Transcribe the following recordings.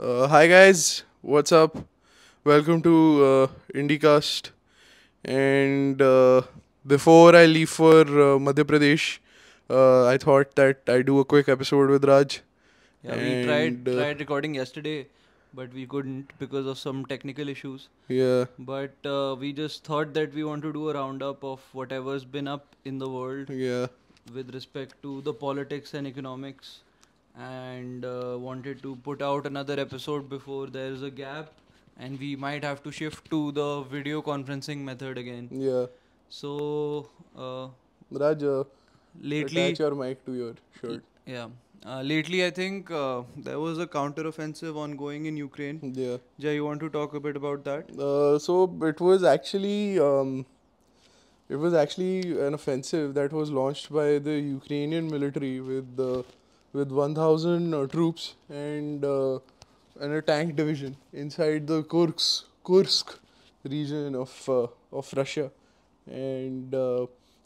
Uh, hi guys, what's up? Welcome to uh, IndyCast. And uh, before I leave for uh, Madhya Pradesh, uh, I thought that I do a quick episode with Raj. Yeah, and we tried uh, tried recording yesterday, but we couldn't because of some technical issues. Yeah. But we just thought that we want to do a roundup of whatever's been up in the world. Yeah. With respect to the politics and economics and uh, wanted to put out another episode before there's a gap and we might have to shift to the video conferencing method again yeah so uh, raj uh, lately attach your mic to your shirt yeah uh, lately i think uh, there was a counter offensive ongoing in ukraine yeah jay you want to talk a bit about that uh, so it was actually um, it was actually an offensive that was launched by the ukrainian military with the with 1000 uh, troops and uh, and a tank division inside the Kursk Kursk region of uh, of Russia and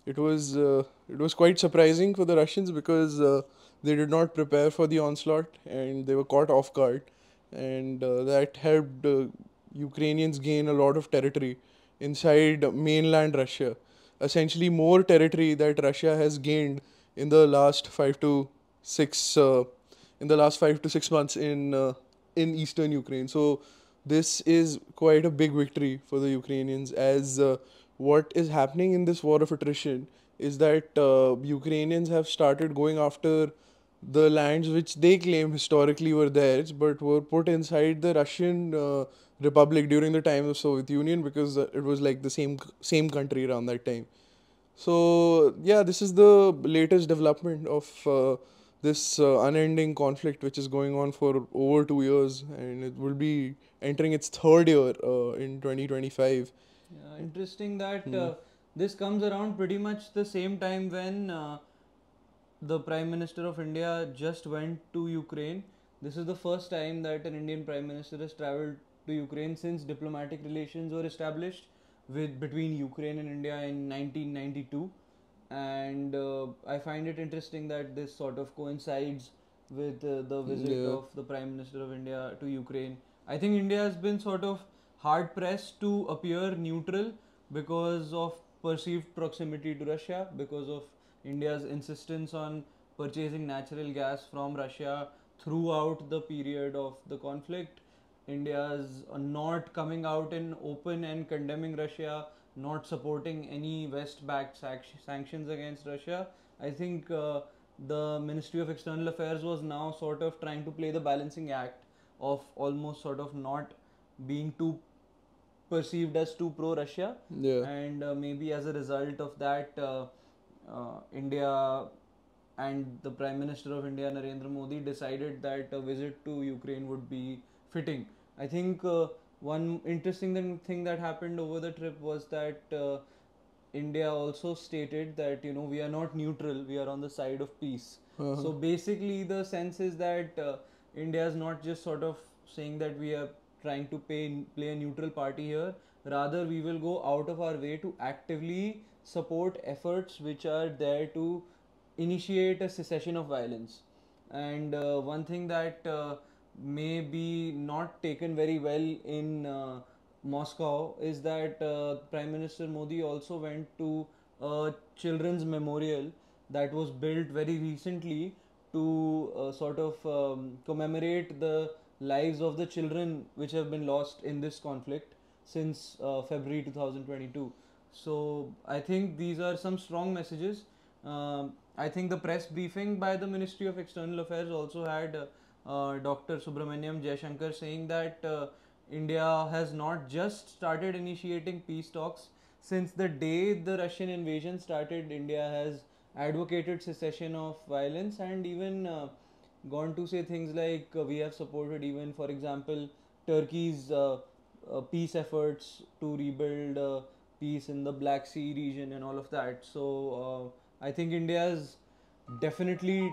it was uh, it was quite surprising for the Russians because uh, they did not prepare for the onslaught and they were caught off guard, and uh, that helped Ukrainians gain a lot of territory inside mainland Russia, essentially more territory that Russia has gained in the last five to six uh, in the last five to six months in uh, in eastern Ukraine. So this is quite a big victory for the Ukrainians as uh, what is happening in this war of attrition is that uh, Ukrainians have started going after the lands which they claim historically were theirs but were put inside the Russian uh, Republic during the time of Soviet Union because it was like the same same country around that time. So yeah, this is the latest development of. Uh, this uh, unending conflict which is going on for over two years and it will be entering its third year uh, in 2025 yeah, interesting that mm. uh, this comes around pretty much the same time when uh, the prime minister of india just went to ukraine this is the first time that an indian prime minister has traveled to ukraine since diplomatic relations were established with between ukraine and india in 1992 and uh, I find it interesting that this sort of coincides with uh, the visit yeah. of the Prime Minister of India to Ukraine. I think India has been sort of hard pressed to appear neutral because of perceived proximity to Russia, because of India's insistence on purchasing natural gas from Russia throughout the period of the conflict. India's not coming out in open and condemning Russia not supporting any West backed sanctions against Russia. I think uh, the Ministry of External Affairs was now sort of trying to play the balancing act of almost sort of not being too perceived as too pro Russia. Yeah. And uh, maybe as a result of that, uh, uh, India and the Prime Minister of India, Narendra Modi, decided that a visit to Ukraine would be fitting. I think uh, one interesting thing that happened over the trip was that uh, India also stated that you know we are not neutral, we are on the side of peace. Uh-huh. So basically, the sense is that uh, India is not just sort of saying that we are trying to pay, play a neutral party here. Rather, we will go out of our way to actively support efforts which are there to initiate a cessation of violence. And uh, one thing that uh, may be not taken very well in uh, Moscow is that uh, Prime Minister Modi also went to a children's memorial that was built very recently to uh, sort of um, commemorate the lives of the children which have been lost in this conflict since uh, February 2022. So I think these are some strong messages. Um, I think the press briefing by the Ministry of External Affairs also had uh, uh, Dr. Subramaniam Jayashankar saying that uh, India has not just started initiating peace talks since the day the Russian invasion started. India has advocated cessation of violence and even uh, gone to say things like uh, we have supported even, for example, Turkey's uh, uh peace efforts to rebuild peace in the Black Sea region and all of that. So I think India is definitely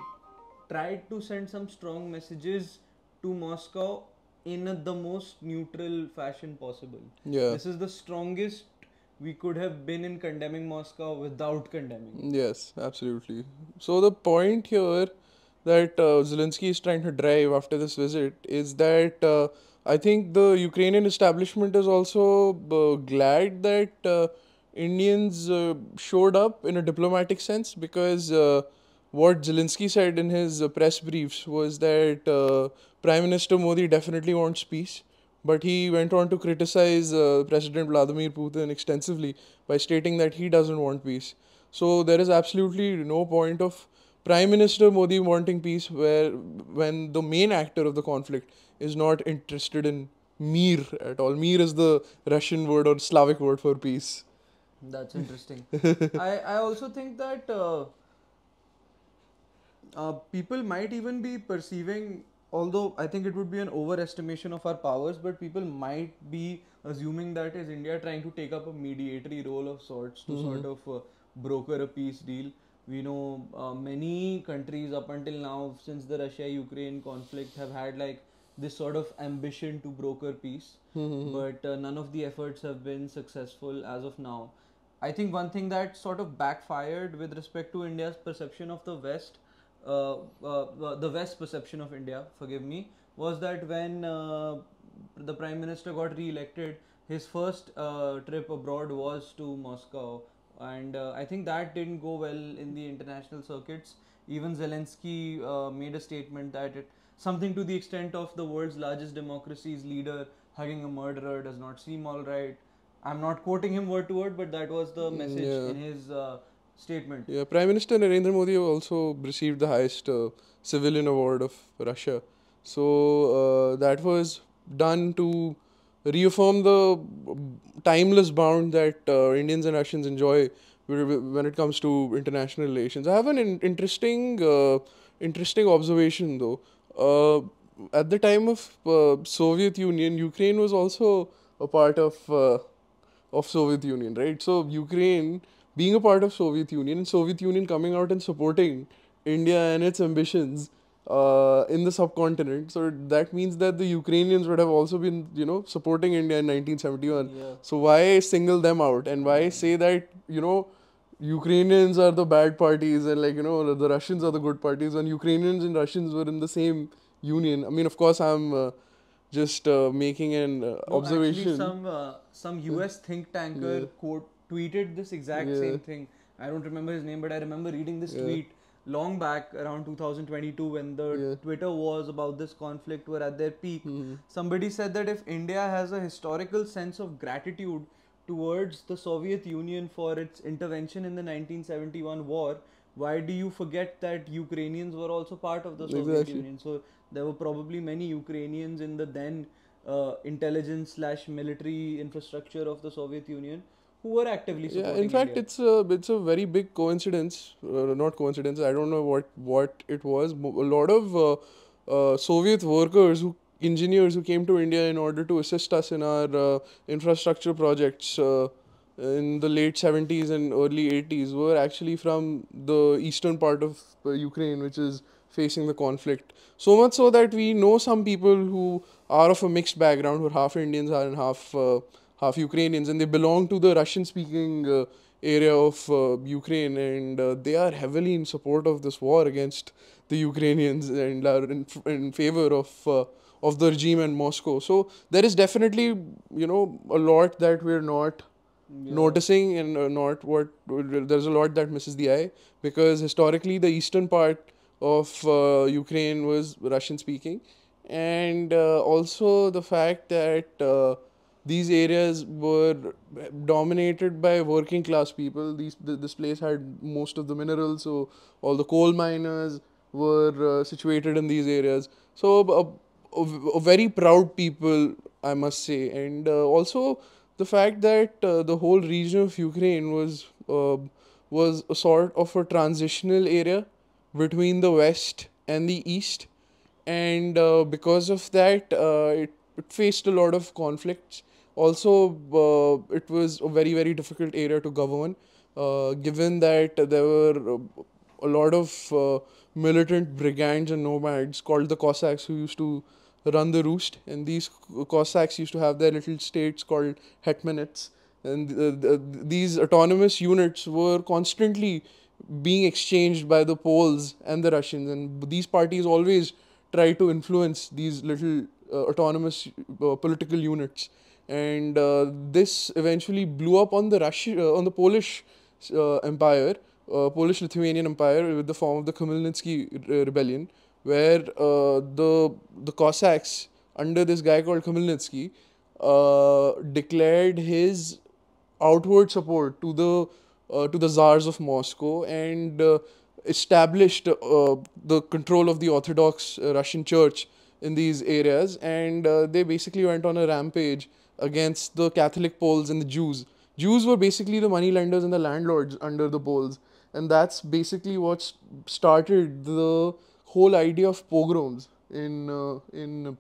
tried to send some strong messages to Moscow in a, the most neutral fashion possible. Yeah. This is the strongest we could have been in condemning Moscow without condemning. Yes, absolutely. So the point here that uh, Zelensky is trying to drive after this visit is that uh, I think the Ukrainian establishment is also uh, glad that uh, Indians uh, showed up in a diplomatic sense because uh, what Zelensky said in his uh, press briefs was that uh, Prime Minister Modi definitely wants peace, but he went on to criticize uh, President Vladimir Putin extensively by stating that he doesn't want peace. So there is absolutely no point of Prime Minister Modi wanting peace where when the main actor of the conflict is not interested in mir at all. Mir is the Russian word or Slavic word for peace. That's interesting. I, I also think that. Uh uh, people might even be perceiving although i think it would be an overestimation of our powers but people might be assuming that is india trying to take up a mediatory role of sorts to mm-hmm. sort of uh, broker a peace deal we know uh, many countries up until now since the russia ukraine conflict have had like this sort of ambition to broker peace mm-hmm. but uh, none of the efforts have been successful as of now i think one thing that sort of backfired with respect to india's perception of the west uh, uh, uh, the West perception of India, forgive me, was that when the Prime Minister got re-elected, his first trip abroad was to Moscow and uh, I think that didn't go well in the international circuits. Even Zelensky uh, made a statement that it something to the extent of the world's largest democracy's leader hugging a murderer does not seem all right. I'm not quoting him word to word, but that was the message yeah. in his uh, statement. Yeah, Prime Minister Narendra Modi also received the highest uh, civilian award of Russia. So uh, that was done to reaffirm the uh, timeless bond that uh, Indians and Russians enjoy when it comes to international relations. I have an in interesting, uh, interesting observation though. Uh, at the time of Soviet Union, Ukraine was also a part of of Soviet Union, right? So Ukraine being a part of Soviet Union and Soviet Union coming out and supporting India and its ambitions uh, in the subcontinent. So that means that the Ukrainians would have also been, you know, supporting India in 1971. Yeah. So why single them out and why say that, you know, Ukrainians are the bad parties and like, you know, the Russians are the good parties and Ukrainians and Russians were in the same union. I mean, of course, I'm. Uh, just uh, making an uh, no, observation. Actually some uh, some U.S. think tanker yeah. quote tweeted this exact yeah. same thing. I don't remember his name, but I remember reading this yeah. tweet long back around 2022 when the yeah. Twitter wars about this conflict were at their peak. Mm-hmm. Somebody said that if India has a historical sense of gratitude towards the Soviet Union for its intervention in the 1971 war, why do you forget that Ukrainians were also part of the Soviet exactly. Union? So there were probably many Ukrainians in the then uh, intelligence slash military infrastructure of the Soviet Union who were actively supporting yeah, in fact India. it's a it's a very big coincidence uh, not coincidence i don't know what what it was a lot of uh, uh, soviet workers who engineers who came to india in order to assist us in our uh, infrastructure projects uh, in the late 70s and early 80s were actually from the eastern part of uh, ukraine which is facing the conflict so much so that we know some people who are of a mixed background who are half indians and half half Ukrainians, and they belong to the Russian speaking uh, area of uh, Ukraine, and uh, they are heavily in support of this war against the Ukrainians and are in, in favor of. Uh, of the regime and Moscow, so there is definitely you know a lot that we're not yeah. noticing and uh, not what there's a lot that misses the eye because historically the eastern part of uh, Ukraine was Russian speaking and uh, also the fact that uh, these areas were dominated by working class people. These th- this place had most of the minerals, so all the coal miners were uh, situated in these areas. So a, a, a, very proud people, I must say, and uh, also the fact that uh, the whole region of Ukraine was uh, was a sort of a transitional area between the West and the East, and uh, because of that, uh, it, it faced a lot of conflicts also uh, it was a very very difficult area to govern uh, given that there were a lot of uh, militant brigands and nomads called the cossacks who used to run the roost and these cossacks used to have their little states called hetmanates and uh, the, these autonomous units were constantly being exchanged by the poles and the russians and these parties always try to influence these little uh, autonomous uh, political units and uh, this eventually blew up on the Russian, uh, on the Polish uh, Empire, Polish Lithuanian Empire, with the form of the Khmelnytsky Rebellion, where the the Cossacks under this guy called Khmelnytsky declared his outward support to the to the czars of Moscow and established uh, the control of the Orthodox uh, Russian Church in these areas, and uh, they basically went on a rampage against the Catholic Poles and the Jews. Jews were basically the money lenders and the landlords under the Poles, and that's basically what started the whole idea of pogroms in uh, in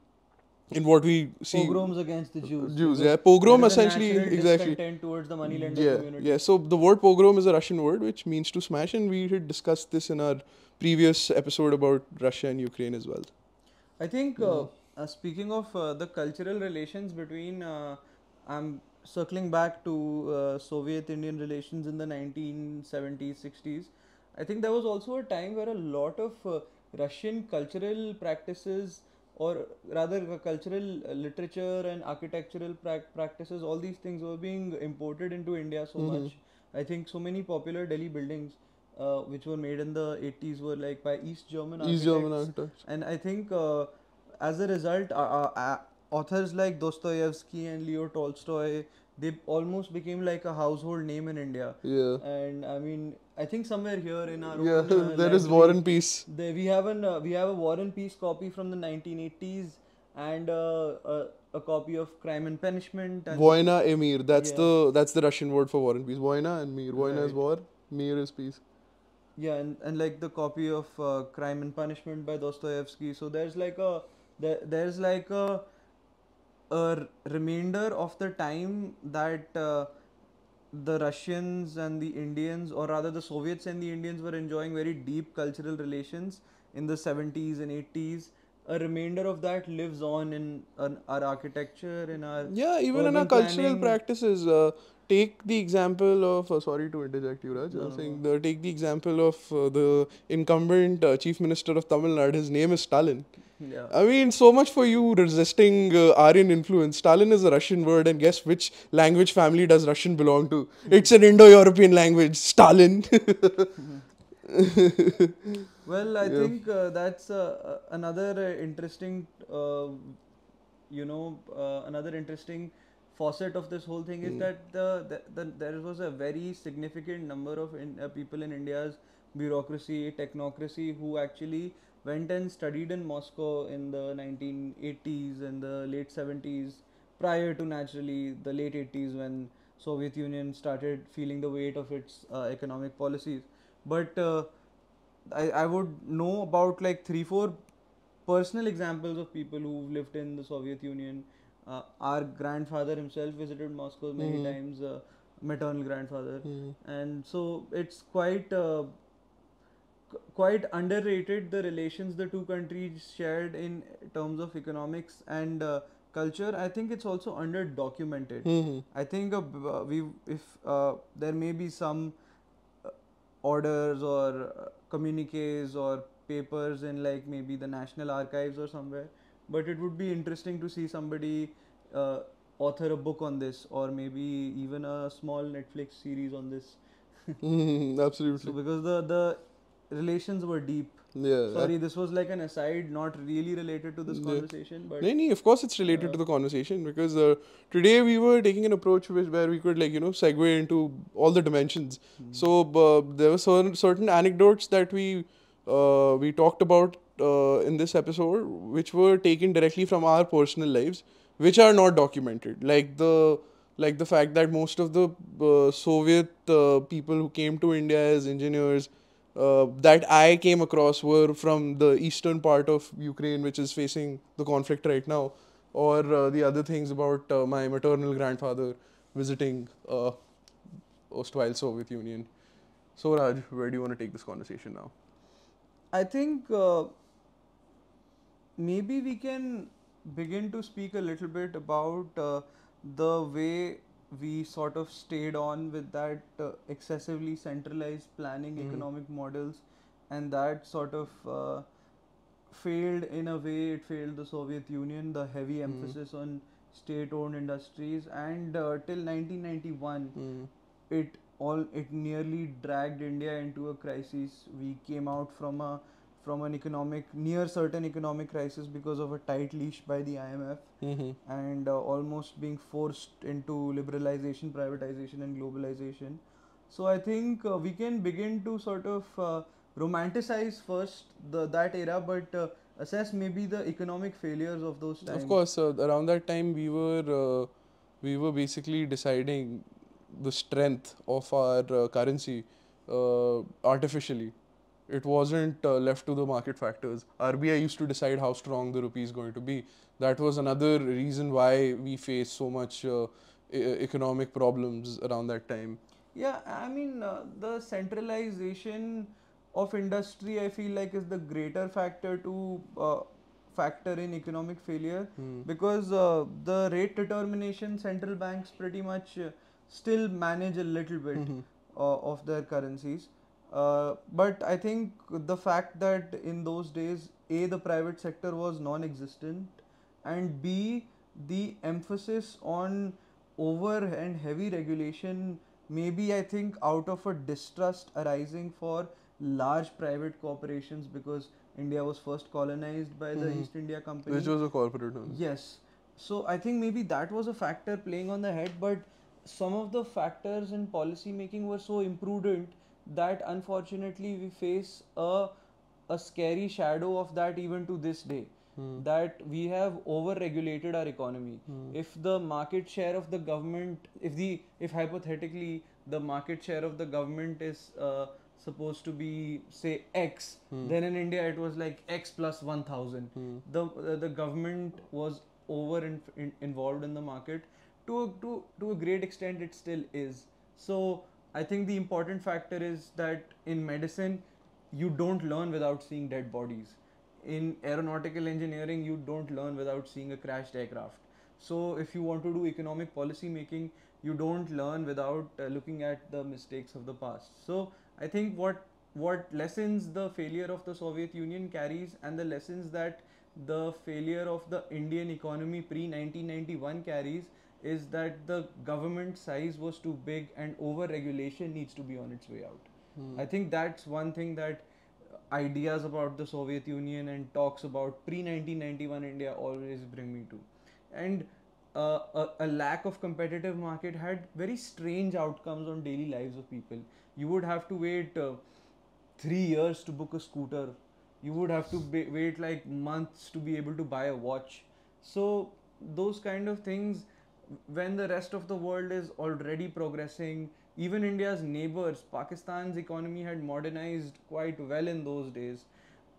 in what we see pogroms against the Jews. Jews, yeah, pogrom essentially exactly towards the money yeah, community. Yeah, so the word pogrom is a Russian word which means to smash, and we had discussed this in our previous episode about Russia and Ukraine as well. I think uh, uh, speaking of uh, the cultural relations between, uh, I'm circling back to Soviet Indian relations in the 1970s, 60s. I think there was also a time where a lot of Russian cultural practices or rather cultural literature and architectural pra- practices all these things were being imported into india so mm-hmm. much i think so many popular delhi buildings uh, which were made in the 80s were like by east german architects, east german architects. and i think uh, as a result, uh, uh, uh, authors like Dostoevsky and Leo Tolstoy they almost became like a household name in India. Yeah. And I mean, I think somewhere here in our yeah, own, uh, there is War and Peace. There, we have an uh, we have a War and Peace copy from the 1980s and uh, a, a copy of Crime and Punishment. And Voyna e Mir. That's yeah. the that's the Russian word for War and Peace. Voyna and Mir. Voyna right. is war. Mir is peace. Yeah, and, and like the copy of Crime and Punishment by Dostoevsky. So there's like a there, there's like a, a remainder of the time that uh, the Russians and the Indians, or rather the Soviets and the Indians, were enjoying very deep cultural relations in the 70s and 80s. A remainder of that lives on in, our architecture, in our yeah, even in our planning. cultural practices. Uh, take the example of uh, sorry to interject you Raj no, I'm saying the, take the example of uh, the incumbent uh, chief minister of Tamil Nadu his name is Stalin yeah. I mean, so much for you resisting uh, Aryan influence. Stalin is a Russian word, and guess which language family does Russian belong to? Mm-hmm. It's an Indo European language, Stalin. mm-hmm. well, I yeah. think uh, that's uh, another uh, interesting, uh, you know, uh, another interesting faucet of this whole thing is hmm. that the, the, the, there was a very significant number of in, people in India's bureaucracy, technocracy, who actually went and studied in Moscow in the 1980s and the late 70s prior to naturally the late 80s when Soviet Union started feeling the weight of its uh, economic policies but uh, I, I would know about like three four personal examples of people who've lived in the Soviet Union uh, our grandfather himself visited Moscow many mm-hmm. times uh, maternal grandfather mm-hmm. and so it's quite uh, quite underrated the relations the two countries shared in terms of economics and uh, culture i think it's also under documented mm-hmm. i think uh, uh, we if uh, there may be some uh, orders or uh, communiques or papers in like maybe the national archives or somewhere but it would be interesting to see somebody author a book on this or maybe even a small netflix series on this mm, absolutely so because the the relations were deep. Yeah. Sorry, this was like an aside, not really related to this yeah. conversation. But no, no, of course it's related uh, to the uh, conversation because uh, today we were taking an approach which, where we could like you know segue into all the dimensions. Mm-hmm. So uh, there were certain certain anecdotes that we uh, we talked about uh, in this episode, which were taken directly from our personal lives, which are not documented, like the like the fact that most of the Soviet people who came to India as engineers uh, that I came across were from the eastern part of Ukraine, which is facing the conflict right now, or uh, the other things about uh, my maternal grandfather visiting uh, erstwhile Soviet Union. So, Raj, where do you want to take this conversation now? I think uh, maybe we can begin to speak a little bit about uh, the way we sort of stayed on with that uh, excessively centralized planning mm. economic models and that sort of uh, failed in a way it failed the soviet union the heavy mm-hmm. emphasis mm. on state owned industries and uh, till 1991 mm. Mm-hmm. it all it nearly dragged india into a crisis we came out from a from an economic near certain economic crisis because of a tight leash by the IMF mm-hmm. and uh, almost being forced into liberalization, privatization, and globalization. So I think uh, we can begin to sort of uh, romanticize first the, that era, but uh, assess maybe the economic failures of those times. Of course, uh, around that time we were uh, we were basically deciding the strength of our currency artificially it wasn't uh, left to the market factors. RBI used to decide how strong the rupee is going to be. That was another reason why we faced so much uh, economic problems around that time. Yeah, I mean, uh, the centralization of industry, I feel like, is the greater factor to uh, factor in economic failure hmm. because uh, the rate determination central banks pretty much uh, still manage a little bit mm -hmm. of their currencies. Uh, but I think the fact that in those days, A, the private sector was non existent, and B, the emphasis on over and heavy regulation maybe I think out of a distrust arising for large private corporations because India was first colonized by the mm-hmm. East India Company. Which was a corporate Yes. So I think maybe that was a factor playing on the head, but some of the factors in policy making were so imprudent that unfortunately we face a a scary shadow of that even to this day hmm. that we have over regulated our economy hmm. if the market share of the government if the if hypothetically the market share of the government is uh, supposed to be say x hmm. then in india it was like x plus 1000 hmm. the uh, the government was over in, in, involved in the market to to to a great extent it still is so I think the important factor is that in medicine, you don't learn without seeing dead bodies. In aeronautical engineering, you don't learn without seeing a crashed aircraft. So, if you want to do economic policy making, you don't learn without uh, looking at the mistakes of the past. So, I think what what lessons the failure of the Soviet Union carries and the lessons that the failure of the Indian economy pre 1991 carries is that the government size was too big and over regulation needs to be on its way out. Hmm. I think that's one thing that ideas about the Soviet Union and talks about pre 1991 India always bring me to. And uh, a, a, lack of competitive market had very strange outcomes on daily lives of people. You would have to wait uh, three years to book a scooter. You would have to wait like months to be able to buy a watch. So those kind of things when the rest of the world is already progressing, even India's neighbors, Pakistan's economy had modernized quite well in those days.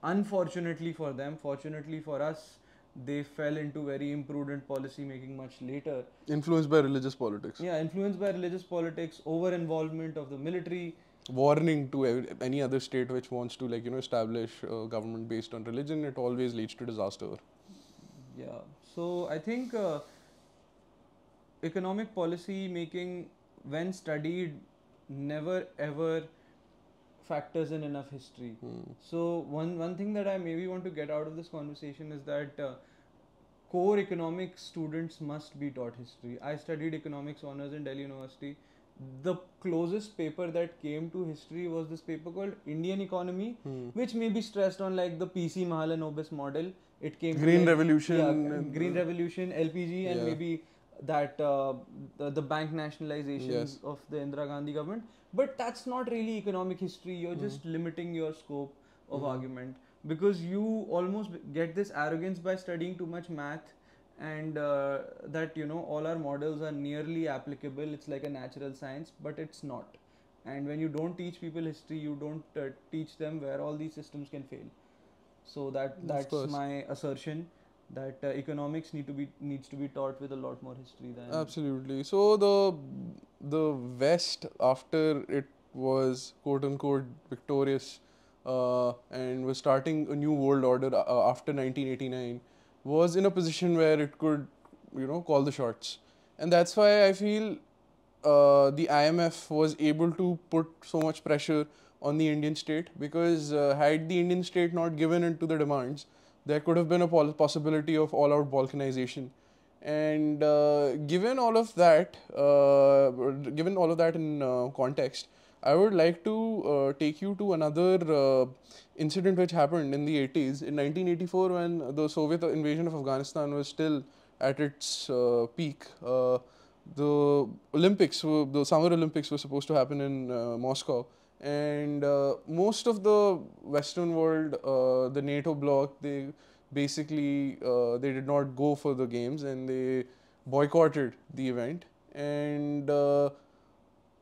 Unfortunately for them, fortunately for us, they fell into very imprudent policy making much later. Influenced by religious politics. Yeah, influenced by religious politics, over involvement of the military. Warning to any other state which wants to, like, you know, establish a government based on religion, it always leads to disaster. Yeah, so I think. Uh, economic policy making, when studied, never ever factors in enough history. Hmm. So one one thing that I maybe want to get out of this conversation is that uh, core economics students must be taught history. I studied economics honors in Delhi University. The closest paper that came to history was this paper called Indian Economy, hmm. which may be stressed on like the PC Mahalanobis model. It came Green Revolution, yeah, Green Revolution, LPG, and maybe that uh, the, the, bank nationalization yes. of the Indira Gandhi government. But that's not really economic history. You're mm-hmm. just limiting your scope of mm-hmm. argument because you almost get this arrogance by studying too much math and uh, that you know all our models are nearly applicable it's like a natural science but it's not and when you don't teach people history you don't uh, teach them where all these systems can fail so that that's my assertion that uh, economics need to be needs to be taught with a lot more history than absolutely so the the west after it was quote unquote victorious uh, and was starting a new world order uh, after 1989 was in a position where it could you know call the shots and that's why i feel uh, the imf was able to put so much pressure on the indian state because uh, had the indian state not given into the demands there could have been a possibility of all out balkanization and uh, given all of that uh, given all of that in uh, context i would like to uh, take you to another uh, incident which happened in the 80s in 1984 when the soviet invasion of afghanistan was still at its uh, peak the olympics were, the summer olympics were supposed to happen in moscow and uh, most of the Western world, uh, the NATO bloc, they basically uh, they did not go for the games and they boycotted the event, and uh,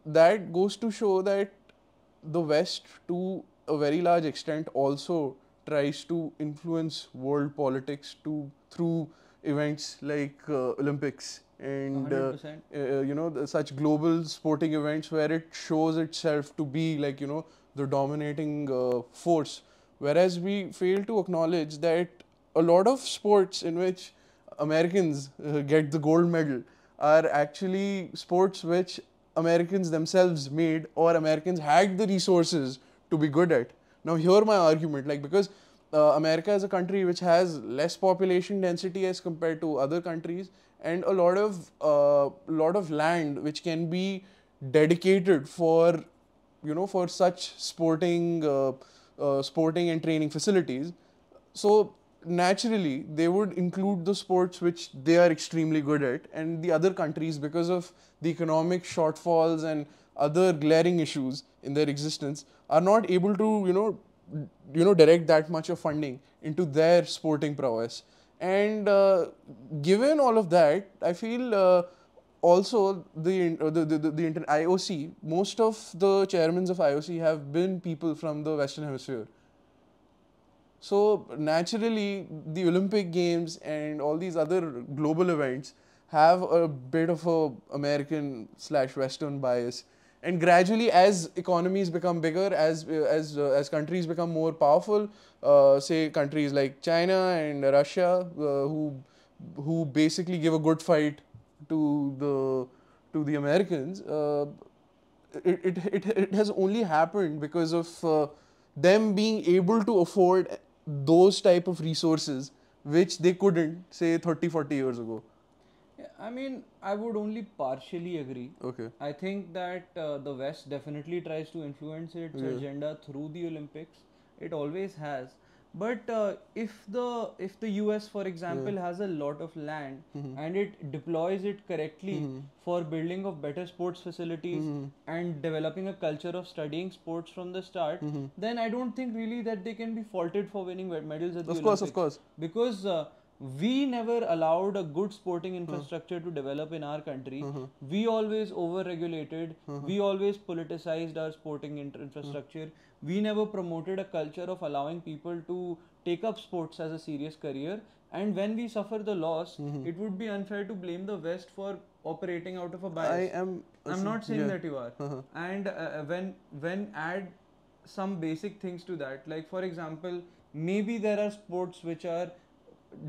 that goes to show that the West, to a very large extent, also tries to influence world politics to through events like uh, Olympics and uh, uh, uh, you know the, such global sporting events where it shows itself to be like you know the dominating uh, force whereas we fail to acknowledge that a lot of sports in which americans uh, get the gold medal are actually sports which americans themselves made or americans had the resources to be good at now here my argument like because uh, America is a country which has less population density as compared to other countries and a lot of uh, lot of land which can be dedicated for you know for such sporting uh, uh, sporting and training facilities so naturally they would include the sports which they are extremely good at and the other countries because of the economic shortfalls and other glaring issues in their existence are not able to you know you know direct that much of funding into their sporting prowess and uh, given all of that i feel uh, also the, uh, the the the, the IOC most of the chairmen of IOC have been people from the western hemisphere so naturally the olympic games and all these other global events have a bit of a american slash western bias and gradually as economies become bigger as uh, as uh, as countries become more powerful uh, say countries like china and russia uh, who who basically give a good fight to the to the americans uh, it, it, it, it has only happened because of uh, them being able to afford those type of resources which they couldn't say 30 40 years ago I mean, I would only partially agree. Okay. I think that uh, the West definitely tries to influence its yeah. agenda through the Olympics. It always has. But uh, if the if the US, for example, yeah. has a lot of land mm-hmm. and it deploys it correctly mm-hmm. for building of better sports facilities mm-hmm. and developing a culture of studying sports from the start, mm-hmm. then I don't think really that they can be faulted for winning medals at of the course, Olympics. Of course, of course. Because uh, we never allowed a good sporting infrastructure to develop in our country. Mm-hmm. We always over-regulated. Mm-hmm. We always politicized our sporting infrastructure. Mm-hmm. We never promoted a culture of allowing people to take up sports as a serious career. And when we suffer the loss, it would be unfair to blame the West for operating out of a bias. I am. I'm not saying yeah. that you are. Uh-huh. And uh, uh, when when add some basic things to that, like for example, maybe there are sports which are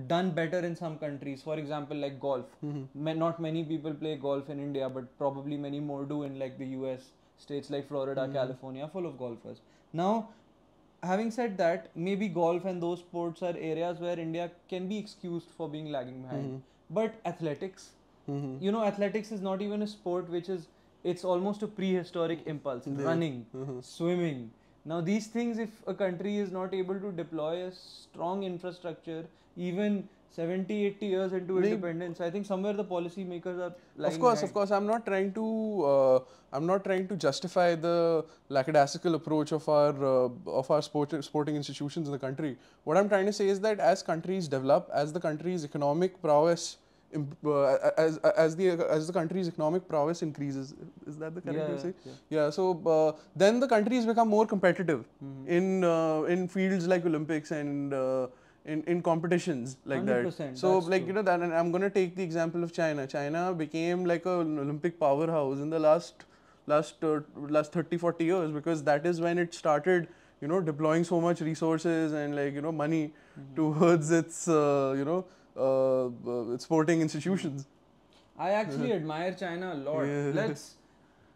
done better in some countries for example like golf mm-hmm. not many people play golf in india but probably many more do in like the us states like florida mm-hmm. california full of golfers now having said that maybe golf and those sports are areas where india can be excused for being lagging behind mm-hmm. but athletics mm-hmm. you know athletics is not even a sport which is it's almost a prehistoric impulse running mm-hmm. swimming now, these things, if a country is not able to deploy a strong infrastructure, even 70, 80 years into independence, I think somewhere the policymakers are. Of course, of course, I'm not trying to, uh, I'm not trying to justify the lackadaisical approach of our uh, of our sport, sporting institutions in the country. What I'm trying to say is that as countries develop, as the country's economic prowess uh, as as the as the country's economic prowess increases is that the correct yeah, way to yeah, yeah. yeah, so uh, then the countries become more competitive mm -hmm. in uh, in fields like olympics and uh, in, in competitions like that. So like true. you know that and I'm gonna take the example of China. China became like an Olympic powerhouse in the last last uh, last 30 40 years because that is when it started you know deploying so much resources and like you know money mm -hmm. towards its uh, you know uh, uh, sporting institutions. I actually admire China a lot. Yeah. Let's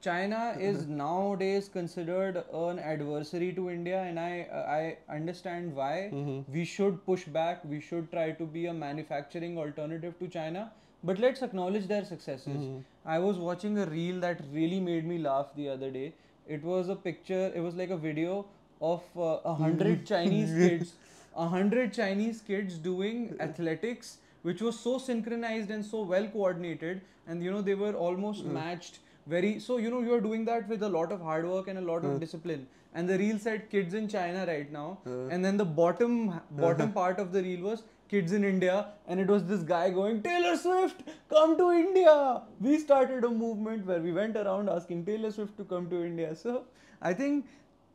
China is nowadays considered an adversary to India, and I uh, I understand why. Mm-hmm. We should push back. We should try to be a manufacturing alternative to China. But let's acknowledge their successes. Mm-hmm. I was watching a reel that really made me laugh the other day. It was a picture. It was like a video of a uh, hundred Chinese kids 100 Chinese kids doing athletics, which was so synchronized and so well coordinated. And, you know, they were almost mm. matched very so you know you're doing that with a lot of hard work and a lot of hmm. discipline and the reel said kids in china right now uh. and then the bottom bottom part of the reel was kids in india and it was this guy going taylor swift come to india we started a movement where we went around asking taylor swift to come to india so i think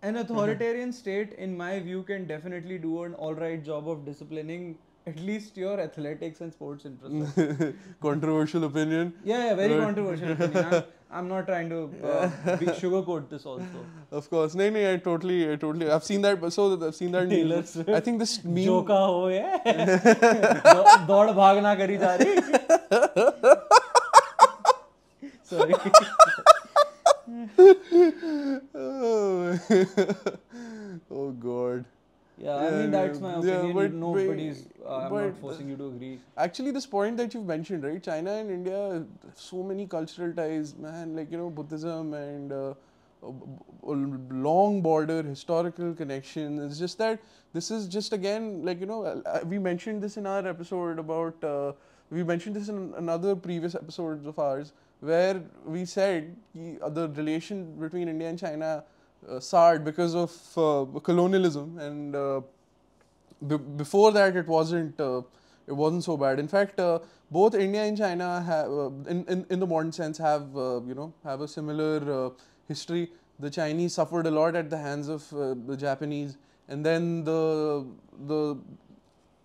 an mm-hmm. authoritarian state in my view can definitely do an all right job of disciplining at least your athletics and sports interests. controversial opinion. Yeah, yeah very controversial opinion. I'm, not trying to uh, sugarcoat this also. Of course, no, no, I totally, I totally. I've seen that. So I've seen that. Taylor I think this meme. Joka ho ye. दौड़ bhagna kari jari. Sorry. oh God. Yeah, I mean that's my opinion. Yeah, but, Nobody's. Uh, I'm not forcing you to agree. Actually, this point that you've mentioned, right? China and India, so many cultural ties, man. Like you know, Buddhism and uh, long border historical connection. It's just that this is just again like you know uh, uh, we mentioned this in our episode about uh, we mentioned this in another previous episodes of ours where we said uh, the relation between India and China uh, SARD because of uh, colonialism, and uh, before that it wasn't uh, it wasn't so bad. In fact, uh, both India and China have, uh, in, in in the modern sense, have you know have a similar history. The Chinese suffered a lot at the hands of the Japanese, and then the the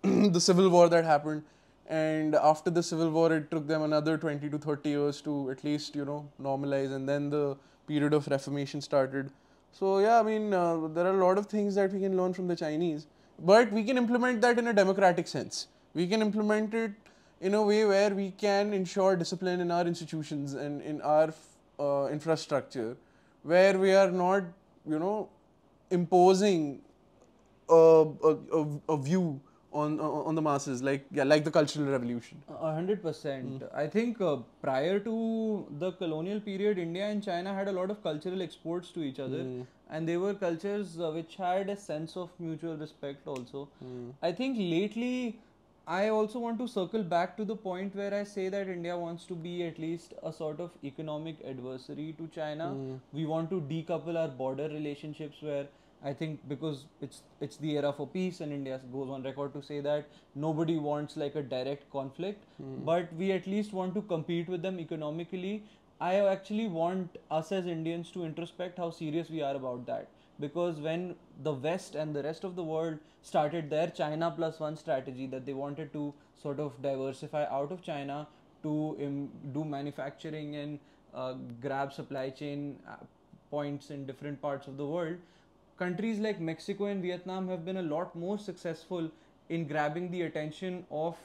the civil war that happened and after the civil war it took them another 20 to 30 years to at least you know normalize and then the period of reformation started so yeah, I mean, uh, there are a lot of things that we can learn from the Chinese, but we can implement that in a democratic sense. We can implement it in a way where we can ensure discipline in our institutions and in our uh, infrastructure, where we are not, you know, imposing a, a, a, a view on on the masses, like yeah, like the cultural revolution. hundred percent. Mm. I think uh, prior to the colonial period, India and China had a lot of cultural exports to each other, mm. and they were cultures uh, which had a sense of mutual respect. Also, mm. I think lately. I also want to circle back to the point where I say that India wants to be at least a sort of economic adversary to China. Hmm. We want to decouple our border relationships where I think because it's it's the era for peace, and India goes on record to say that nobody wants like a direct conflict, mm. but we at least want to compete with them economically. I actually want us as Indians to introspect how serious we are about that because when the west and the rest of the world started their china plus one strategy that they wanted to sort of diversify out of china to Im- um, do manufacturing and uh, grab supply chain uh, points in different parts of the world countries like Mexico and Vietnam have been a lot more successful in grabbing the attention of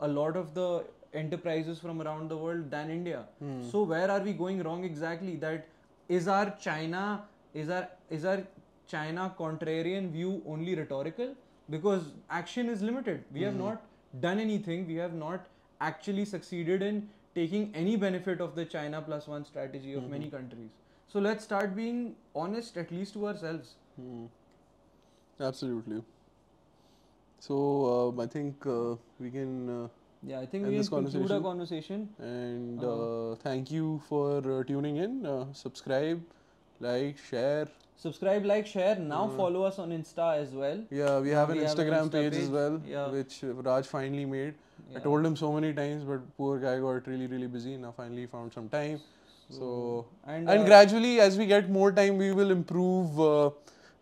a lot of the enterprises from around the world than India. Hmm. So where are we going wrong exactly? That is our China is our is our China contrarian view only rhetorical? Because action is limited. We hmm. have not done anything. We have not actually succeeded in taking any benefit of the China plus one strategy of mm-hmm. many countries. So let's start being honest, at least to ourselves. Hmm. Absolutely. So um, I think uh, we can. Uh, yeah, I think we can conclude our conversation. And uh uh, thank you for uh, tuning in. Uh, subscribe, like, share. Subscribe, like, share. Now uh-huh. follow us on Insta as well. Yeah, we have we an have Instagram an Insta page, page, as well, yeah. which Raj finally made. Yeah. I told him so many times, but poor guy got really, really busy. Now finally found some time. So hmm. and, and uh, gradually, as we get more time, we will improve. Uh,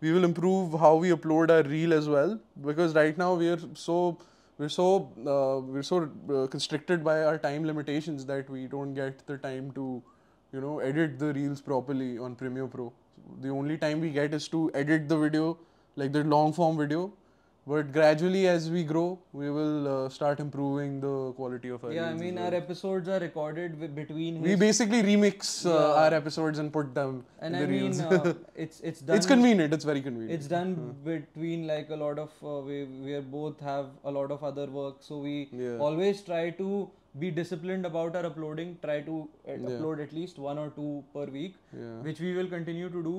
we will improve how we upload our reel as well because right now we are so we're so uh, we're so uh, constricted by our time limitations that we don't get the time to you know edit the reels properly on Premiere Pro. The only time we get is to edit the video, like the long form video, but gradually as we grow we will uh, start improving the quality of our yeah i mean well. our episodes are recorded between we basically remix uh, yeah. our episodes and put them and in i the mean uh, it's it's done it's convenient it's very convenient it's done between like a lot of uh, we we both have a lot of other work so we yeah. always try to be disciplined about our uploading try to uh, yeah. upload at least one or two per week which we will continue to do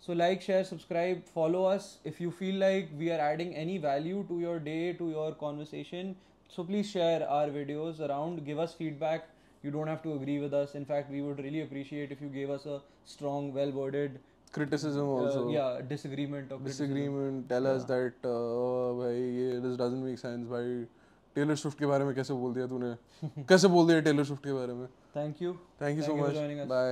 so like, share, subscribe, follow us. If you feel like we are adding any value to your day, to your conversation, so please share our videos around, give us feedback. You don't have to agree with us. In fact, we would really appreciate if you gave us a strong, well-worded criticism uh, also. Uh, yeah, disagreement or disagreement. Criticism. Tell yeah. us that, uh, bhai, ye, this doesn't make sense, bhai. Taylor Swift के बारे में कैसे बोल दिया तूने कैसे बोल दिया टेलर स्विफ्ट के बारे में thank you thank you so much bye